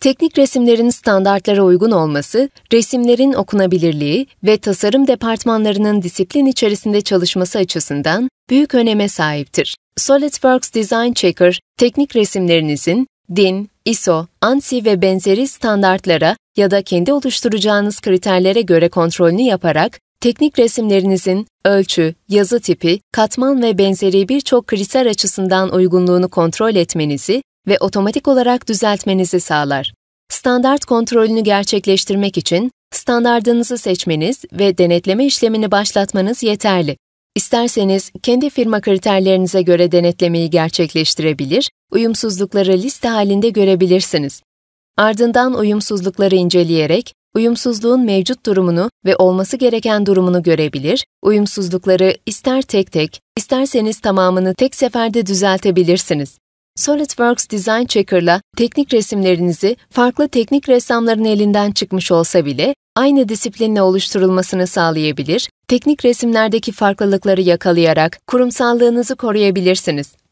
Teknik resimlerin standartlara uygun olması, resimlerin okunabilirliği ve tasarım departmanlarının disiplin içerisinde çalışması açısından büyük öneme sahiptir. SolidWorks Design Checker, teknik resimlerinizin DIN, ISO, ANSI ve benzeri standartlara ya da kendi oluşturacağınız kriterlere göre kontrolünü yaparak teknik resimlerinizin ölçü, yazı tipi, katman ve benzeri birçok kriter açısından uygunluğunu kontrol etmenizi ve otomatik olarak düzeltmenizi sağlar. Standart kontrolünü gerçekleştirmek için standardınızı seçmeniz ve denetleme işlemini başlatmanız yeterli. İsterseniz kendi firma kriterlerinize göre denetlemeyi gerçekleştirebilir, uyumsuzlukları liste halinde görebilirsiniz. Ardından uyumsuzlukları inceleyerek uyumsuzluğun mevcut durumunu ve olması gereken durumunu görebilir, uyumsuzlukları ister tek tek, isterseniz tamamını tek seferde düzeltebilirsiniz. SolidWorks Design Checker'la teknik resimlerinizi farklı teknik ressamların elinden çıkmış olsa bile aynı disiplinle oluşturulmasını sağlayabilir, teknik resimlerdeki farklılıkları yakalayarak kurumsallığınızı koruyabilirsiniz.